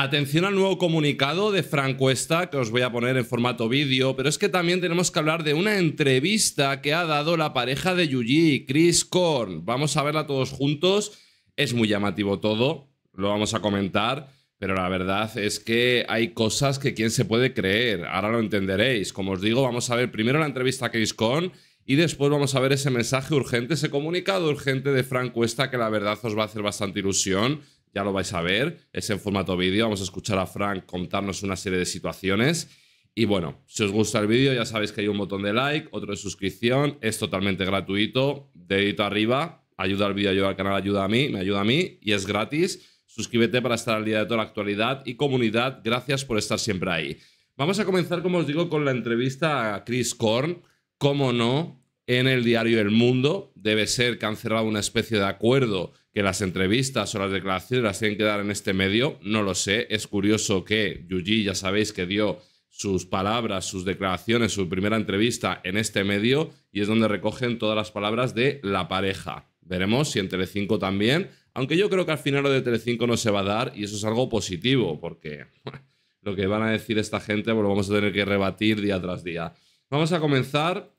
Atención al nuevo comunicado de Franco Esta, que os voy a poner en formato vídeo, pero es que también tenemos que hablar de una entrevista que ha dado la pareja de Yuji, Chris Korn. Vamos a verla todos juntos. Es muy llamativo todo, lo vamos a comentar, pero la verdad es que hay cosas que quién se puede creer. Ahora lo entenderéis. Como os digo, vamos a ver primero la entrevista a Chris Korn y después vamos a ver ese mensaje urgente, ese comunicado urgente de Franco Esta, que la verdad os va a hacer bastante ilusión ya lo vais a ver, es en formato vídeo, vamos a escuchar a Frank contarnos una serie de situaciones. Y bueno, si os gusta el vídeo ya sabéis que hay un botón de like, otro de suscripción, es totalmente gratuito, dedito arriba, ayuda al vídeo, ayuda al canal, ayuda a mí, me ayuda a mí y es gratis. Suscríbete para estar al día de toda la actualidad y comunidad, gracias por estar siempre ahí. Vamos a comenzar, como os digo, con la entrevista a Chris Korn, cómo no, en el diario El Mundo. Debe ser que han cerrado una especie de acuerdo que las entrevistas o las declaraciones las tienen que dar en este medio. No lo sé. Es curioso que Yuji, ya sabéis que dio sus palabras, sus declaraciones, su primera entrevista en este medio y es donde recogen todas las palabras de la pareja. Veremos si en Telecinco también, aunque yo creo que al final lo de Telecinco no se va a dar y eso es algo positivo porque lo que van a decir esta gente pues lo vamos a tener que rebatir día tras día. Vamos a comenzar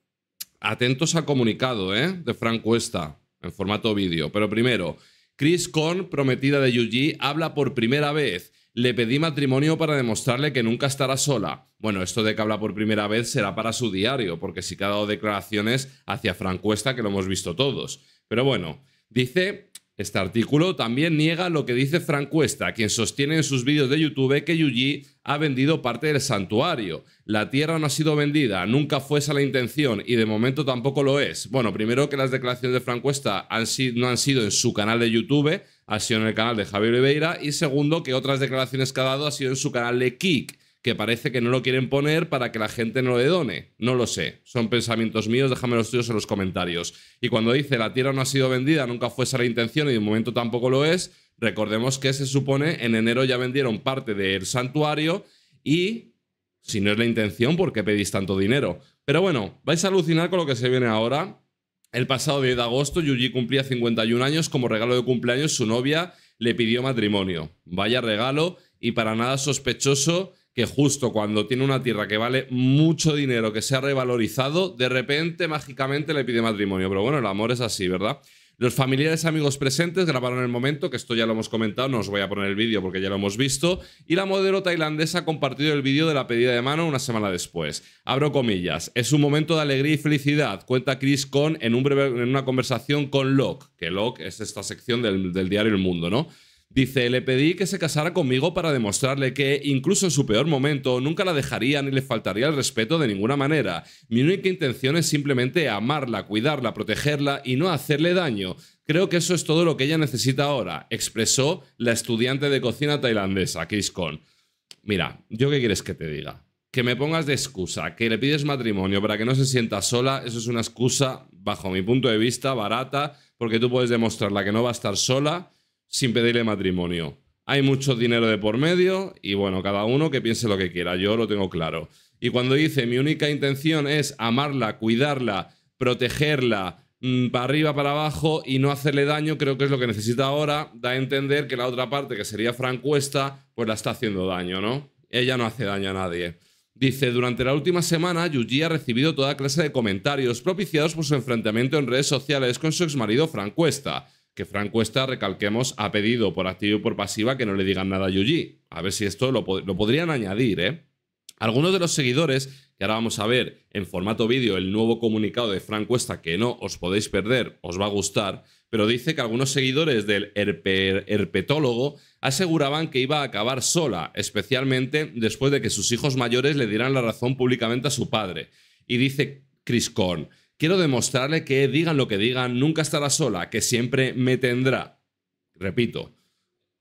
Atentos al comunicado, ¿eh? De Frank Cuesta, en formato vídeo. Pero primero, Chris Korn, prometida de Yuji, habla por primera vez. Le pedí matrimonio para demostrarle que nunca estará sola. Bueno, esto de que habla por primera vez será para su diario, porque sí que ha dado declaraciones hacia Frank Cuesta, que lo hemos visto todos. Pero bueno, dice este artículo también niega lo que dice Frank Cuesta, quien sostiene en sus vídeos de YouTube que Yuji ha vendido parte del santuario. La tierra no ha sido vendida, nunca fue esa la intención y de momento tampoco lo es. Bueno, primero que las declaraciones de Frank Cuesta han sido, no han sido en su canal de YouTube, ha sido en el canal de Javier Oliveira y segundo que otras declaraciones que ha dado ha sido en su canal de Kik que parece que no lo quieren poner para que la gente no le done. No lo sé. Son pensamientos míos, déjame los tuyos en los comentarios. Y cuando dice la tierra no ha sido vendida, nunca fue esa la intención y de momento tampoco lo es, recordemos que se supone en enero ya vendieron parte del santuario y si no es la intención, ¿por qué pedís tanto dinero? Pero bueno, vais a alucinar con lo que se viene ahora. El pasado 10 de agosto, Yuji cumplía 51 años. Como regalo de cumpleaños, su novia le pidió matrimonio. Vaya regalo y para nada sospechoso que justo cuando tiene una tierra que vale mucho dinero, que se ha revalorizado, de repente mágicamente le pide matrimonio. Pero bueno, el amor es así, ¿verdad? Los familiares amigos presentes grabaron el momento, que esto ya lo hemos comentado, no os voy a poner el vídeo porque ya lo hemos visto, y la modelo tailandesa ha compartido el vídeo de la pedida de mano una semana después. Abro comillas, es un momento de alegría y felicidad, cuenta Chris con en, en una conversación con Locke, que Locke es esta sección del, del diario El Mundo, ¿no? Dice, le pedí que se casara conmigo para demostrarle que, incluso en su peor momento, nunca la dejaría ni le faltaría el respeto de ninguna manera. Mi única intención es simplemente amarla, cuidarla, protegerla y no hacerle daño. Creo que eso es todo lo que ella necesita ahora, expresó la estudiante de cocina tailandesa, Chris Kohn. Mira, ¿yo qué quieres que te diga? Que me pongas de excusa, que le pides matrimonio para que no se sienta sola, eso es una excusa, bajo mi punto de vista, barata, porque tú puedes demostrarla que no va a estar sola sin pedirle matrimonio. Hay mucho dinero de por medio y bueno, cada uno que piense lo que quiera, yo lo tengo claro. Y cuando dice mi única intención es amarla, cuidarla, protegerla, mm, para arriba, para abajo y no hacerle daño, creo que es lo que necesita ahora, da a entender que la otra parte, que sería Cuesta... pues la está haciendo daño, ¿no? Ella no hace daño a nadie. Dice, durante la última semana, Yuji ha recibido toda clase de comentarios propiciados por su enfrentamiento en redes sociales con su exmarido Cuesta que Frank Cuesta, recalquemos, ha pedido por activo y por pasiva que no le digan nada a Yuji. A ver si esto lo, podrían añadir, ¿eh? Algunos de los seguidores, que ahora vamos a ver en formato vídeo el nuevo comunicado de Frank Cuesta, que no os podéis perder, os va a gustar, pero dice que algunos seguidores del herpetólogo aseguraban que iba a acabar sola, especialmente después de que sus hijos mayores le dieran la razón públicamente a su padre. Y dice Chris Korn, Quiero demostrarle que digan lo que digan, nunca estará sola, que siempre me tendrá. Repito,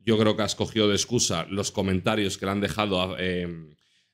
yo creo que ha cogido de excusa los comentarios que le han dejado a, em,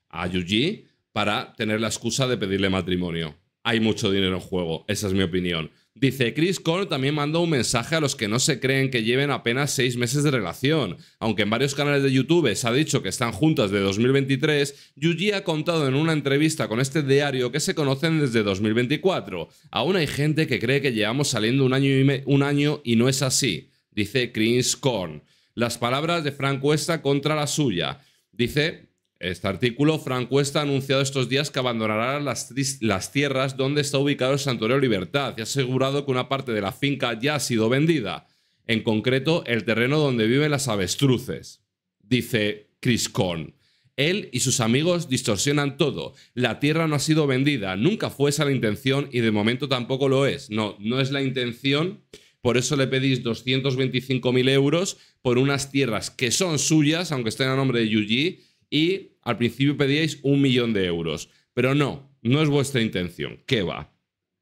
a Yuji para tener la excusa de pedirle matrimonio. Hay mucho dinero en juego, esa es mi opinión. Dice, Chris Korn, también mandó un mensaje a los que no se creen que lleven apenas seis meses de relación. Aunque en varios canales de YouTube se ha dicho que están juntas de 2023, Yuji ha contado en una entrevista con este diario que se conocen desde 2024. Aún hay gente que cree que llevamos saliendo un año y, un año y no es así, dice Chris Korn. Las palabras de Frank Cuesta contra la suya. Dice, este artículo, Frank ha anunciado estos días que abandonará las, tierras donde está ubicado el Santuario Libertad y ha asegurado que una parte de la finca ya ha sido vendida, en concreto el terreno donde viven las avestruces, dice Chris Él y sus amigos distorsionan todo. La tierra no ha sido vendida, nunca fue esa la intención y de momento tampoco lo es. No, no es la intención. Por eso le pedís 225.000 euros por unas tierras que son suyas, aunque estén a nombre de Yuji, y al principio pedíais un millón de euros. Pero no, no es vuestra intención. ¿Qué va?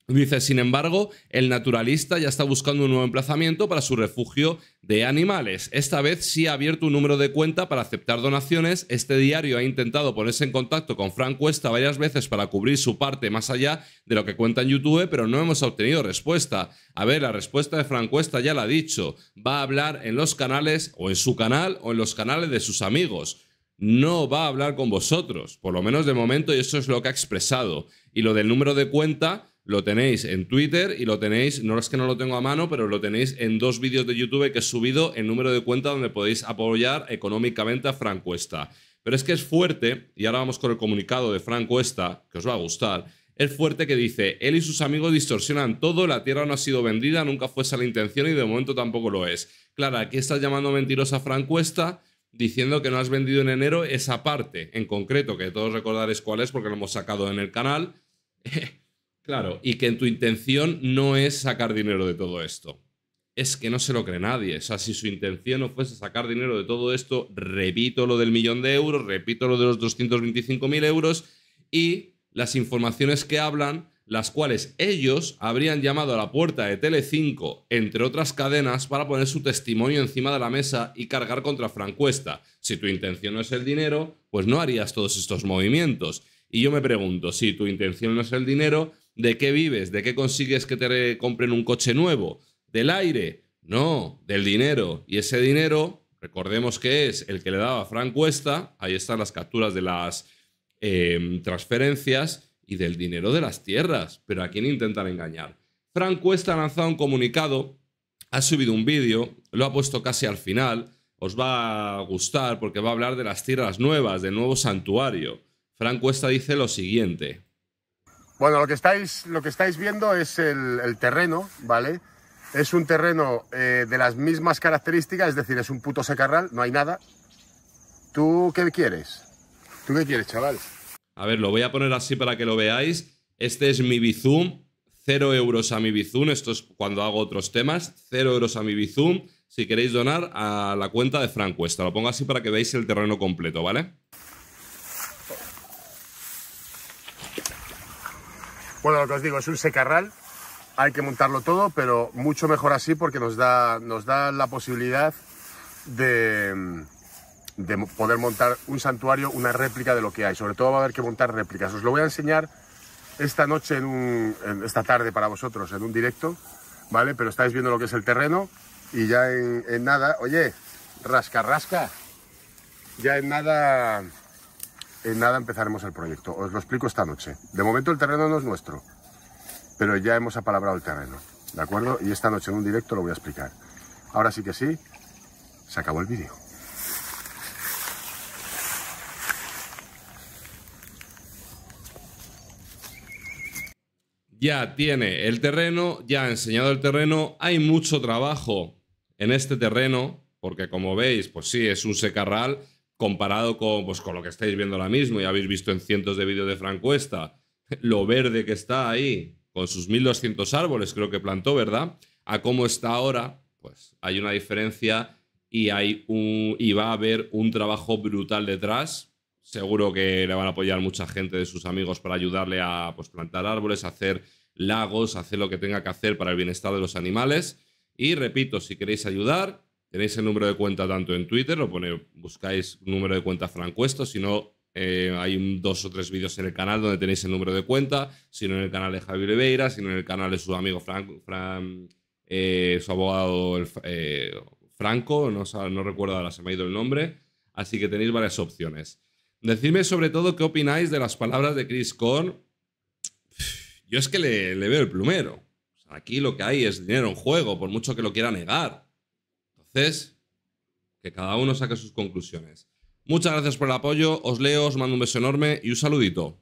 Dice, sin embargo, el naturalista ya está buscando un nuevo emplazamiento para su refugio de animales. Esta vez sí ha abierto un número de cuenta para aceptar donaciones. Este diario ha intentado ponerse en contacto con Frank Cuesta varias veces para cubrir su parte más allá de lo que cuenta en YouTube, pero no hemos obtenido respuesta. A ver, la respuesta de Frank Cuesta ya la ha dicho. Va a hablar en los canales o en su canal o en los canales de sus amigos no va a hablar con vosotros, por lo menos de momento, y eso es lo que ha expresado. Y lo del número de cuenta lo tenéis en Twitter y lo tenéis, no es que no lo tengo a mano, pero lo tenéis en dos vídeos de YouTube que he subido el número de cuenta donde podéis apoyar económicamente a Fran Cuesta. Pero es que es fuerte, y ahora vamos con el comunicado de Fran Cuesta, que os va a gustar, es fuerte que dice, él y sus amigos distorsionan todo, la tierra no ha sido vendida, nunca fue esa la intención y de momento tampoco lo es. Claro, aquí estás llamando mentirosa a Frank Cuesta, diciendo que no has vendido en enero esa parte en concreto, que todos recordaréis cuál es porque lo hemos sacado en el canal. claro, y que en tu intención no es sacar dinero de todo esto. Es que no se lo cree nadie. O sea, si su intención no fuese sacar dinero de todo esto, repito lo del millón de euros, repito lo de los 225.000 euros y las informaciones que hablan las cuales ellos habrían llamado a la puerta de Tele5, entre otras cadenas, para poner su testimonio encima de la mesa y cargar contra Cuesta... Si tu intención no es el dinero, pues no harías todos estos movimientos. Y yo me pregunto, si tu intención no es el dinero, ¿de qué vives? ¿De qué consigues que te compren un coche nuevo? ¿Del aire? No, del dinero. Y ese dinero, recordemos que es el que le daba Fran Cuesta, ahí están las capturas de las eh, transferencias, y del dinero de las tierras. Pero ¿a quién intentan engañar? Frank Cuesta ha lanzado un comunicado, ha subido un vídeo, lo ha puesto casi al final. Os va a gustar porque va a hablar de las tierras nuevas, del nuevo santuario. Frank Cuesta dice lo siguiente. Bueno, lo que estáis, lo que estáis viendo es el, terreno, ¿vale? Es un terreno eh, de las mismas características, es decir, es un puto secarral, no hay nada. ¿Tú qué quieres? ¿Tú qué quieres, chaval? A ver, lo voy a poner así para que lo veáis. Este es mi Bizum, cero euros a mi Bizum, esto es cuando hago otros temas, Cero euros a mi Bizum, si queréis donar a la cuenta de Frank Cuesta. Lo pongo así para que veáis el terreno completo, ¿vale? Bueno, lo que os digo, es un secarral, hay que montarlo todo, pero mucho mejor así porque nos da, nos da la posibilidad de, de poder montar un santuario, una réplica de lo que hay. Sobre todo va a haber que montar réplicas. Os lo voy a enseñar esta noche, en esta tarde para vosotros, en un directo, ¿vale? Pero estáis viendo lo que es el terreno y ya en, nada, oye, rasca, rasca, ya en nada, en nada empezaremos el proyecto. Os lo explico esta noche. De momento el terreno no es nuestro, pero ya hemos apalabrado el terreno, ¿de acuerdo? Y esta noche en un directo lo voy a explicar. Ahora sí que sí, se acabó el vídeo. ya tiene el terreno, ya ha enseñado el terreno, hay mucho trabajo en este terreno, porque como veis, pues sí, es un secarral comparado con, pues, con lo que estáis viendo ahora mismo y habéis visto en cientos de vídeos de Francuesta, lo verde que está ahí, con sus 1200 árboles creo que plantó, ¿verdad? A cómo está ahora, pues hay una diferencia y, hay un, y va a haber un trabajo brutal detrás Seguro que le van a apoyar mucha gente de sus amigos para ayudarle a pues, plantar árboles, hacer lagos, hacer lo que tenga que hacer para el bienestar de los animales. Y repito, si queréis ayudar, tenéis el número de cuenta tanto en Twitter, lo pone, buscáis un número de cuenta Francuesto, si no, eh, hay dos o tres vídeos en el canal donde tenéis el número de cuenta, si no en el canal de Javier Oliveira, si no en el canal de su amigo Frank, eh, su abogado eh, Franco, no, no recuerdo ahora, se me ha ido el nombre, así que tenéis varias opciones. Decidme sobre todo qué opináis de las palabras de Chris Korn. Yo es que le, veo el plumero. aquí lo que hay es dinero en juego, por mucho que lo quiera negar. Entonces, que cada uno saque sus conclusiones. Muchas gracias por el apoyo, os leo, os mando un beso enorme y un saludito.